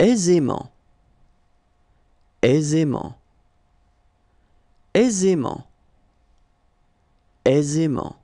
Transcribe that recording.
aisément, aisément, aisément, aisément.